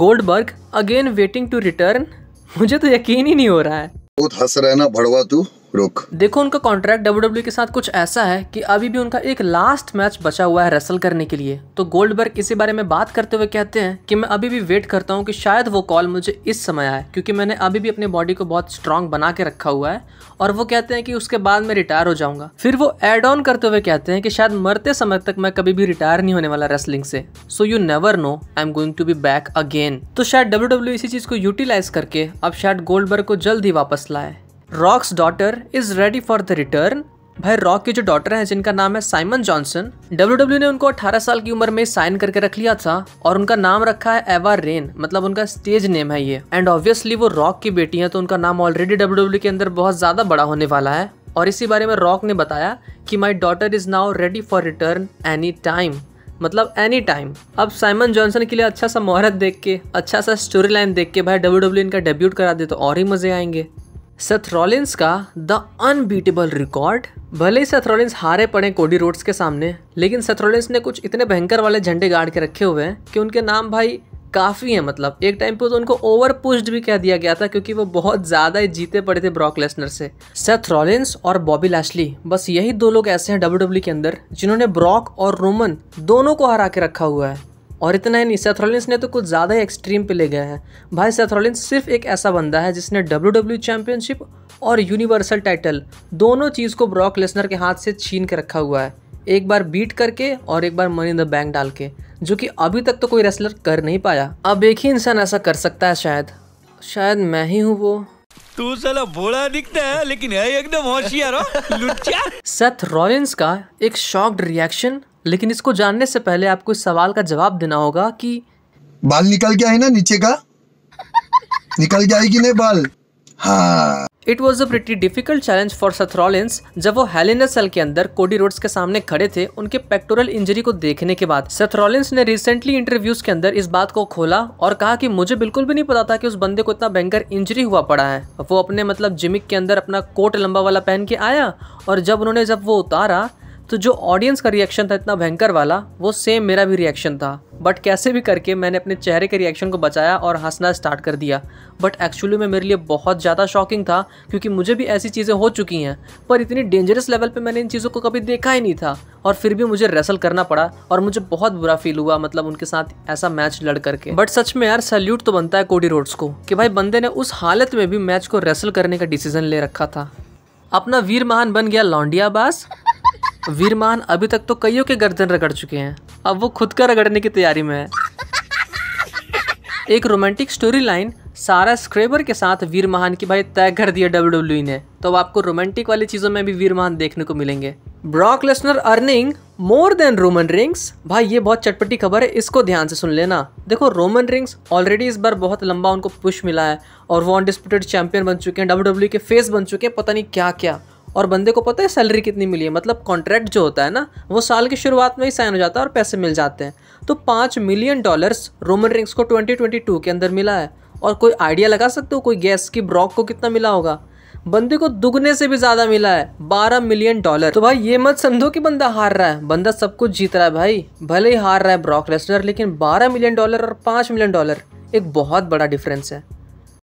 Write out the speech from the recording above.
Goldberg again waiting to return मुझे तो यकीन ही नहीं हो रहा है बहुत हंस रहा है ना भड़वा तू ब्रुक देखो उनका कॉन्ट्रैक्ट डब्ल्यू e के साथ कुछ ऐसा है कि अभी भी उनका एक लास्ट मैच बचा हुआ है रेसल करने के लिए तो गोल्डबर्ग इसी बारे में बात करते हुए कहते हैं कि मैं अभी भी वेट करता हूँ कि शायद वो कॉल मुझे इस समय आए क्योंकि मैंने अभी भी अपने बॉडी को बहुत स्ट्रांग बना के रखा हुआ है और वो कहते हैं कि उसके बाद मैं रिटायर हो जाऊंगा फिर वो एड ऑन करते हुए कहते हैं कि शायद मरते समय तक मैं कभी भी रिटायर नहीं होने वाला रेसलिंग से so you never know I am going to be back again तो शायद डब्ल्यू e इसी चीज को यूटिलाइज करके अब शायद गोल्ड को जल्द ही वापस लाए Rock's daughter is ready for the return भाई रॉक के जो डॉटर हैं जिनका नाम है साइमन जॉनसन डब्ल्यू ने उनको 18 साल की उम्र में साइन करके रख लिया था और उनका नाम रखा है एवा रेन मतलब उनका स्टेज नेम है ये एंड ऑब्वियसली वो रॉक की बेटी है तो उनका नाम ऑलरेडी डब्ल्यू e के अंदर बहुत ज़्यादा बड़ा होने वाला है और इसी बारे में रॉक ने बताया कि my daughter is now ready for return any time मतलब एनी टाइम अब साइमन जॉनसन के लिए अच्छा सा मोहरत देख के अच्छा सा स्टोरी लाइन देख के भाई डब्ल्यू e इनका डेब्यूट करा दे तो और ही मज़े आएंगे सेथ रॉलिन्स का द अनबीटेबल रिकॉर्ड भले ही सेथ रॉलिन्स हारे पड़े कोडी रोड्स के सामने लेकिन सेथ रॉलिन्स ने कुछ इतने भयंकर वाले झंडे गाड़ के रखे हुए हैं कि उनके नाम भाई काफ़ी है मतलब एक टाइम पे तो उनको ओवर पुस्ड भी कह दिया गया था क्योंकि वो बहुत ज़्यादा ही जीते पड़े थे ब्रॉक लेसनर से सेथ रॉलिन्स और बॉबी लैशली बस यही दो लोग ऐसे हैं डब्ल्यू e के अंदर जिन्होंने ब्रॉक और रोमन दोनों को हरा के रखा हुआ है और इतना ही नहीं सेथरोलिंस ने तो कुछ ज़्यादा ही एक्सट्रीम पे ले गए हैं भाई सेथरोलिंस सिर्फ एक ऐसा बंदा है जिसने डब्ल्यू डब्ल्यू चैम्पियनशिप और यूनिवर्सल टाइटल दोनों चीज़ को ब्रॉक लेसनर के हाथ से छीन के रखा हुआ है एक बार बीट करके और एक बार मनी इन द बैंक डाल के जो कि अभी तक तो कोई रेसलर कर नहीं पाया अब एक ही इंसान ऐसा कर सकता है शायद शायद मैं ही हूँ वो तू साला भोला दिखता है लेकिन है एकदम होशियार हो सेथ रॉलिंस का एक शॉक्ड रिएक्शन लेकिन इसको जानने से पहले आपको इस सवाल का जवाब देना होगा कि बाल निकल गया है ना नीचे का निकल जाएगी नहीं बाल it was a pretty difficult challenge for Seth Rollins जब वो हेलिना सेल के अंदर कोडी रोड्स के सामने खड़े थे उनके पेक्टोरल इंजरी को देखने के बाद सेथरॉलिंस ने रिसेंटली इंटरव्यूज के अंदर इस बात को खोला और कहा कि मुझे बिल्कुल भी नहीं पता था कि उस बंदे को इतना भयंकर इंजरी हुआ पड़ा है वो अपने मतलब जिमिक के अंदर अपना कोट लंबा वाला पहन के आया और जब उन्होंने जब वो उतारा तो जो ऑडियंस का रिएक्शन था इतना भयंकर वाला वो सेम मेरा भी रिएक्शन था बट कैसे भी करके मैंने अपने चेहरे के रिएक्शन को बचाया और हंसना स्टार्ट कर दिया बट एक्चुअली में मेरे लिए बहुत ज़्यादा शॉकिंग था क्योंकि मुझे भी ऐसी चीज़ें हो चुकी हैं पर इतनी डेंजरस लेवल पर मैंने इन चीज़ों को कभी देखा ही नहीं था और फिर भी मुझे रेसल करना पड़ा और मुझे बहुत बुरा फील हुआ मतलब उनके साथ ऐसा मैच लड़ करके बट सच में यार सैल्यूट तो बनता है कोडी रोड्स को कि भाई बंदे ने उस हालत में भी मैच को रेसल करने का डिसीजन ले रखा था अपना वीर महान बन गया लौंडिया बास वीरमान अभी तक तो कईयों के गर्दन रगड़ चुके हैं अब वो खुद का रगड़ने की तैयारी में है एक romantic story line Sarah Schreiber के साथ वीर महान की भाई तय कर दिया डब्ल्यू e ने तो अब आपको रोमांटिक वाली चीजों में भी वीर महान देखने को मिलेंगे Brock Lesnar earning more than Roman Reigns भाई ये बहुत चटपटी खबर है इसको ध्यान से सुन लेना देखो रोमन रिंग्स ऑलरेडी इस बार बहुत लंबा उनको पुश मिला है और वो अनडिस्प्यूटेड चैंपियन बन चुके हैं डब्ल्यू e के फेस बन चुके हैं पता नहीं क्या क्या और बंदे को पता है सैलरी कितनी मिली है मतलब कॉन्ट्रैक्ट जो होता है ना वो साल की शुरुआत में ही साइन हो जाता है और पैसे मिल जाते हैं तो पाँच मिलियन डॉलर्स रोमन रिंग्स को 2022 के अंदर मिला है और कोई आइडिया लगा सकते हो कोई गैस की ब्रॉक को कितना मिला होगा बंदे को दुगने से भी ज़्यादा मिला है बारह मिलियन डॉलर तो भाई ये मत समझो कि बंदा हार रहा है बंदा सब कुछ जीत रहा है भाई भले ही हार रहा है ब्रॉक लेसनर लेकिन बारह मिलियन डॉलर और पाँच मिलियन डॉलर एक बहुत बड़ा डिफरेंस है